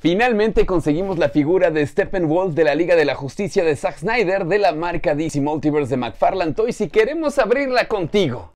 Finalmente conseguimos la figura de Steppenwolf de la Liga de la Justicia de Zack Snyder de la marca DC Multiverse de McFarlane Toys y queremos abrirla contigo.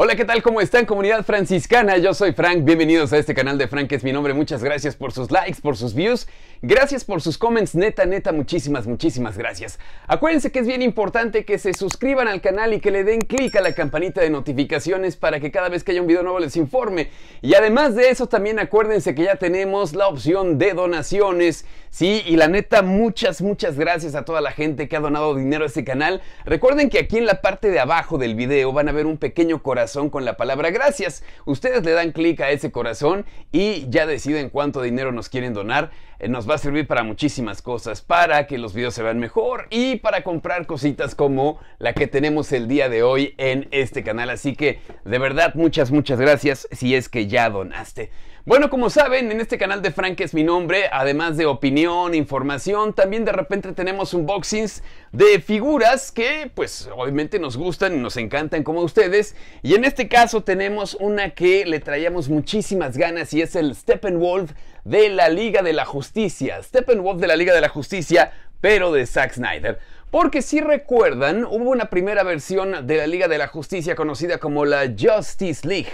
Hola, ¿qué tal? ¿Cómo están comunidad franciscana? Yo soy Frank, bienvenidos a este canal de Frank, es mi nombre, muchas gracias por sus likes, por sus views, gracias por sus comments, neta, neta, muchísimas, muchísimas gracias. Acuérdense que es bien importante que se suscriban al canal y que le den clic a la campanita de notificaciones para que cada vez que haya un video nuevo les informe. Y además de eso también acuérdense que ya tenemos la opción de donaciones Sí, y la neta, muchas, muchas gracias a toda la gente que ha donado dinero a este canal. Recuerden que aquí en la parte de abajo del video van a ver un pequeño corazón con la palabra gracias. Ustedes le dan clic a ese corazón y ya deciden cuánto dinero nos quieren donar. Eh, nos va a servir para muchísimas cosas, para que los videos se vean mejor y para comprar cositas como la que tenemos el día de hoy en este canal. Así que, de verdad, muchas, muchas gracias si es que ya donaste. Bueno, como saben, en este canal de Frank es mi nombre, además de opinión, información, también de repente tenemos unboxings de figuras que pues obviamente nos gustan y nos encantan como ustedes. Y en este caso tenemos una que le traíamos muchísimas ganas y es el Steppenwolf de la Liga de la Justicia. Steppenwolf de la Liga de la Justicia, pero de Zack Snyder. Porque si recuerdan, hubo una primera versión de la Liga de la Justicia conocida como la Justice League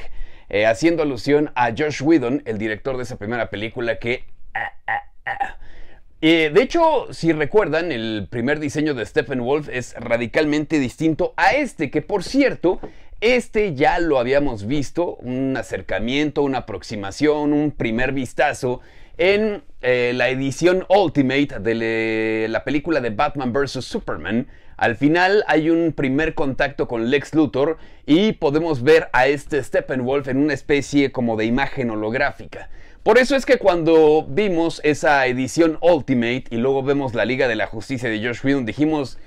eh, haciendo alusión a Josh Whedon, el director de esa primera película que... Ah, ah, ah. Eh, de hecho, si recuerdan, el primer diseño de Stephen Wolf es radicalmente distinto a este, que por cierto, este ya lo habíamos visto, un acercamiento, una aproximación, un primer vistazo en eh, la edición Ultimate de la película de Batman vs. Superman, al final hay un primer contacto con Lex Luthor y podemos ver a este Steppenwolf en una especie como de imagen holográfica. Por eso es que cuando vimos esa edición Ultimate y luego vemos la Liga de la Justicia de Josh Whedon dijimos,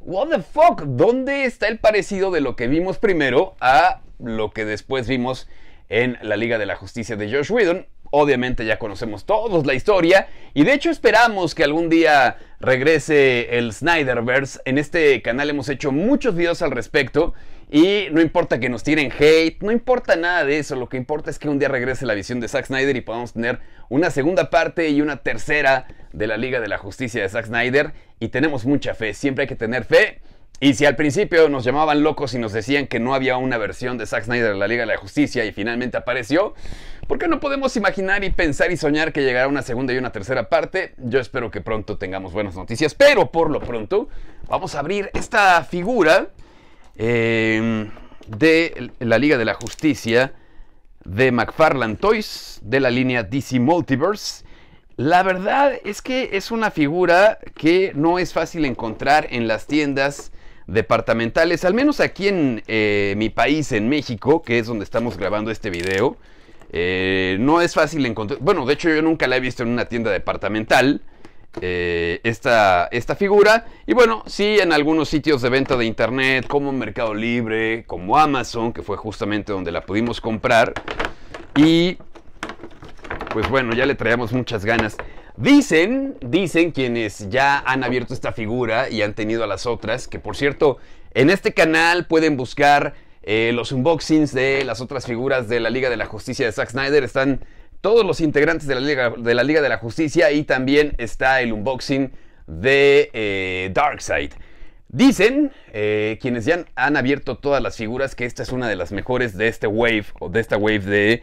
what the fuck, ¿dónde está el parecido de lo que vimos primero a lo que después vimos en la Liga de la Justicia de Josh Whedon? Obviamente ya conocemos todos la historia y de hecho esperamos que algún día regrese el Snyderverse. En este canal hemos hecho muchos videos al respecto y no importa que nos tiren hate, no importa nada de eso, lo que importa es que un día regrese la visión de Zack Snyder y podamos tener una segunda parte y una tercera de la Liga de la Justicia de Zack Snyder y tenemos mucha fe, siempre hay que tener fe y si al principio nos llamaban locos y nos decían que no había una versión de Zack Snyder de la Liga de la Justicia y finalmente apareció, ¿por qué no podemos imaginar y pensar y soñar que llegará una segunda y una tercera parte? Yo espero que pronto tengamos buenas noticias, pero por lo pronto vamos a abrir esta figura em, de la Liga de la Justicia de McFarland Toys de la línea DC Multiverse. La verdad es que es una figura que no es fácil encontrar en las tiendas departamentales, al menos aquí en eh, mi país, en México, que es donde estamos grabando este video, eh, no es fácil encontrar, bueno, de hecho yo nunca la he visto en una tienda departamental, eh, esta, esta figura, y bueno, sí en algunos sitios de venta de internet, como Mercado Libre, como Amazon, que fue justamente donde la pudimos comprar, y pues bueno, ya le traíamos muchas ganas. Dicen, dicen quienes ya han abierto esta figura y han tenido a las otras, que por cierto, en este canal pueden buscar eh, los unboxings de las otras figuras de la Liga de la Justicia de Zack Snyder. Están todos los integrantes de la Liga de, la Liga de la Justicia y también está el unboxing de eh, Darkseid. Dicen eh, quienes ya han, han abierto todas las figuras que esta es una de las mejores de este wave o de esta wave de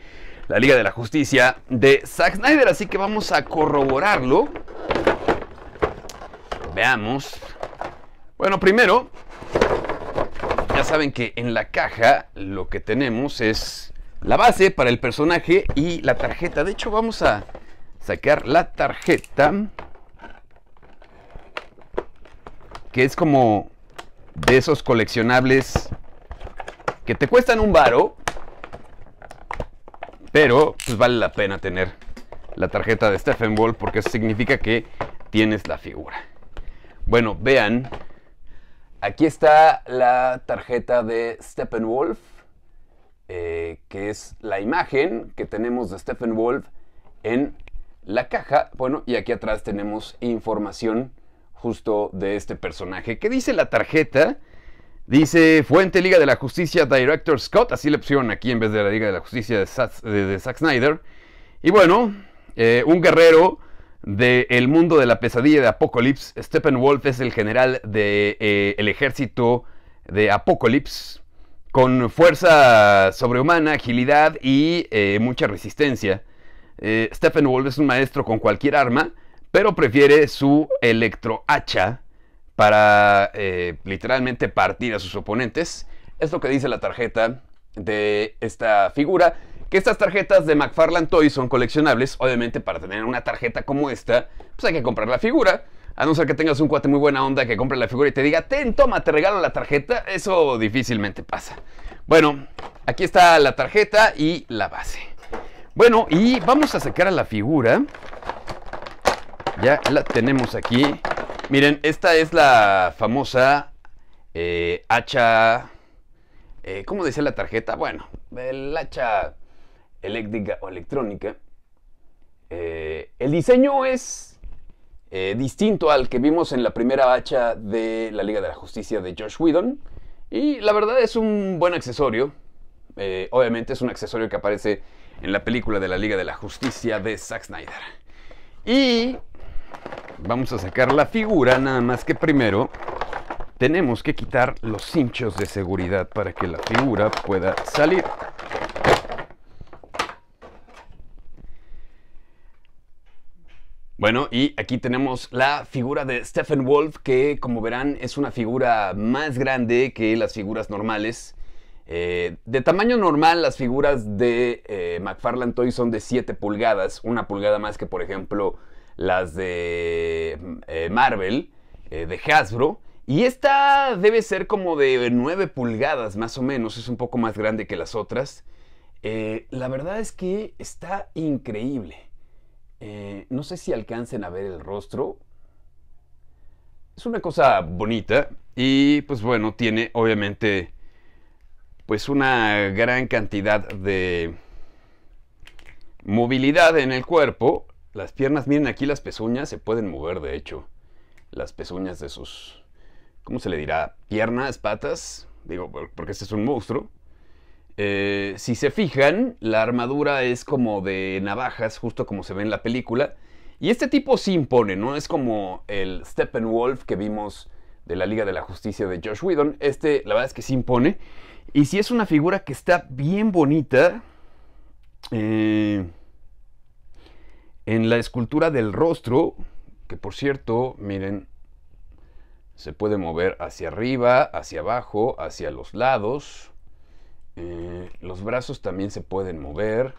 la Liga de la Justicia de Zack Snyder. Así que vamos a corroborarlo. Veamos. Bueno, primero, ya saben que en la caja lo que tenemos es la base para el personaje y la tarjeta. De hecho, vamos a sacar la tarjeta. Que es como de esos coleccionables que te cuestan un varo, pero pues vale la pena tener la tarjeta de Stephen Wolf porque eso significa que tienes la figura. Bueno, vean. Aquí está la tarjeta de Steppenwolf, Wolf, eh, que es la imagen que tenemos de Wolf en la caja. Bueno, y aquí atrás tenemos información justo de este personaje. ¿Qué dice la tarjeta? Dice Fuente Liga de la Justicia Director Scott, así le pusieron aquí en vez de la Liga de la Justicia de, Zack Snyder. Y bueno, eh, un guerrero del mundo de la pesadilla de Apocalypse. Steppenwolf es el general del de, eh, el ejército de Apocalypse. Con fuerza sobrehumana, agilidad y eh, mucha resistencia. Steppenwolf es un maestro con cualquier arma, pero prefiere su electrohacha para eh, literalmente partir a sus oponentes. Es lo que dice la tarjeta de esta figura. Que estas tarjetas de McFarlane Toys son coleccionables. Obviamente para tener una tarjeta como esta, pues hay que comprar la figura. A no ser que tengas un cuate muy buena onda que compre la figura y te diga, ten, toma, te regalo la tarjeta. Eso difícilmente pasa. Bueno, aquí está la tarjeta y la base. Bueno, y vamos a sacar a la figura. Ya la tenemos aquí. Miren, esta es la famosa eh, hacha... Eh, ¿Cómo decía la tarjeta? Bueno, el hacha eléctrica o electrónica. Eh, el diseño es distinto al que vimos en la primera hacha de la Liga de la Justicia de Josh Whedon. Y la verdad es un buen accesorio. obviamente es un accesorio que aparece en la película de la Liga de la Justicia de Zack Snyder. Y vamos a sacar la figura, nada más que primero tenemos que quitar los cinchos de seguridad para que la figura pueda salir. Bueno, y aquí tenemos la figura de Stephen Wolf, que como verán es una figura más grande que las figuras normales. Eh, de tamaño normal, las figuras de eh, McFarlane Toy son de 7 pulgadas, una pulgada más que por ejemplo las de eh, Marvel, eh, de Hasbro. Y esta debe ser como de 9 pulgadas más o menos, es un poco más grande que las otras. Eh, la verdad es que está increíble. no sé si alcancen a ver el rostro. Es una cosa bonita y pues bueno, tiene obviamente pues una gran cantidad de movilidad en el cuerpo las piernas, miren aquí las pezuñas, se pueden mover de hecho. Las pezuñas de sus, ¿cómo se le dirá? Piernas, patas, digo, porque este es un monstruo. Eh, si se fijan, la armadura es como de navajas, justo como se ve en la película. Y este tipo se impone, ¿no? Es como el Steppenwolf que vimos de la Liga de la Justicia de Josh Whedon. Este, la verdad es que se impone. Y si es una figura que está bien bonita. Eh, en la escultura del rostro, que por cierto, miren, se puede mover hacia arriba, hacia abajo, hacia los lados. Eh, los brazos también se pueden mover,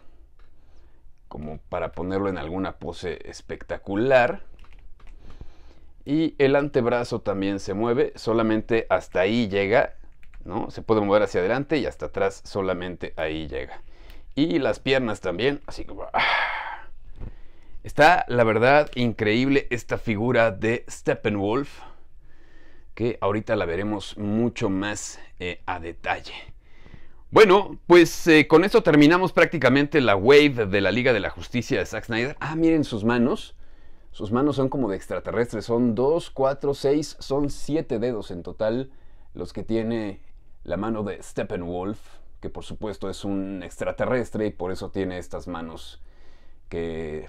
como para ponerlo en alguna pose espectacular. Y el antebrazo también se mueve, solamente hasta ahí llega, ¿no? Se puede mover hacia adelante y hasta atrás, solamente ahí llega. Y las piernas también, así como... ¡ah! Está, la verdad, increíble esta figura de Steppenwolf, que ahorita la veremos mucho más eh, a detalle. Bueno, pues eh, con esto terminamos prácticamente la wave de la Liga de la Justicia de Zack Snyder. Ah, miren sus manos. Sus manos son como de extraterrestres. Son dos, cuatro, seis, son siete dedos en total los que tiene la mano de Steppenwolf, que por supuesto es un extraterrestre y por eso tiene estas manos que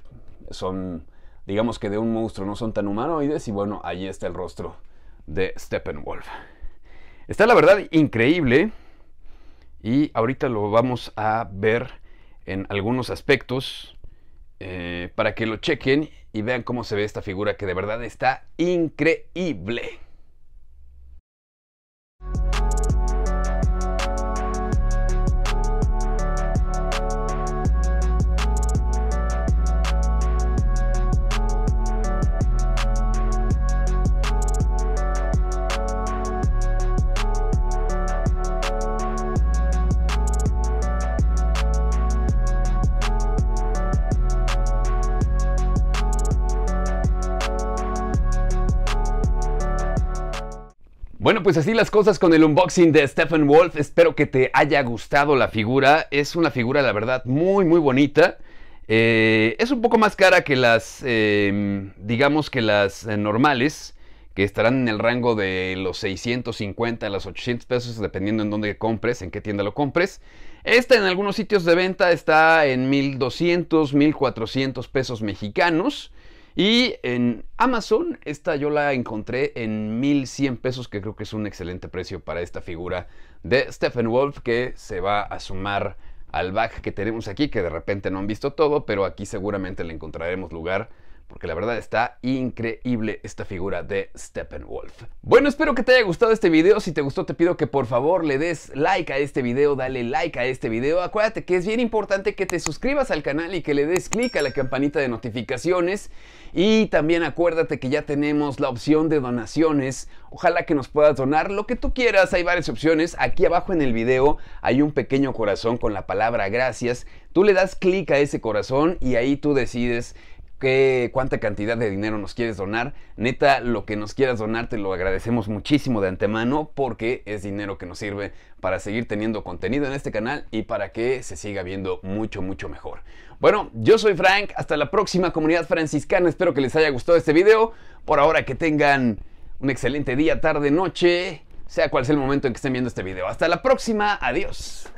son, digamos que de un monstruo, no son tan humanoides. Y bueno, ahí está el rostro de Steppenwolf. Está la verdad increíble. Y ahorita lo vamos a ver en algunos aspectos eh, para que lo chequen y vean cómo se ve esta figura que de verdad está increíble. Bueno, pues así las cosas con el unboxing de Stephen Wolf. Espero que te haya gustado la figura. Es una figura, la verdad, muy, muy bonita. Eh, es un poco más cara que las, em, digamos que las eh, normales, que estarán en el rango de los 650 a los 800 pesos, dependiendo en dónde compres, en qué tienda lo compres. Esta en algunos sitios de venta está en 1200, 1400 pesos mexicanos. Y en Amazon, esta yo la encontré en 1100 pesos, que creo que es un excelente precio para esta figura de Stephen Wolf, que se va a sumar al bag que tenemos aquí, que de repente no han visto todo, pero aquí seguramente le encontraremos lugar porque la verdad está increíble esta figura de Steppenwolf. Bueno, espero que te haya gustado este video. Si te gustó, te pido que por favor le des like a este video, dale like a este video. Acuérdate que es bien importante que te suscribas al canal y que le des clic a la campanita de notificaciones. Y también acuérdate que ya tenemos la opción de donaciones. Ojalá que nos puedas donar lo que tú quieras. Hay varias opciones. Aquí abajo en el video hay un pequeño corazón con la palabra gracias. Tú le das clic a ese corazón y ahí tú decides cuánta cantidad de dinero nos quieres donar. Neta, lo que nos quieras donar te lo agradecemos muchísimo de antemano porque es dinero que nos sirve para seguir teniendo contenido en este canal y para que se siga viendo mucho, mucho mejor. Bueno, yo soy Frank, hasta la próxima comunidad franciscana, espero que les haya gustado este video. Por ahora que tengan un excelente día, tarde, noche, sea cual sea el momento en que estén viendo este video. Hasta la próxima, adiós.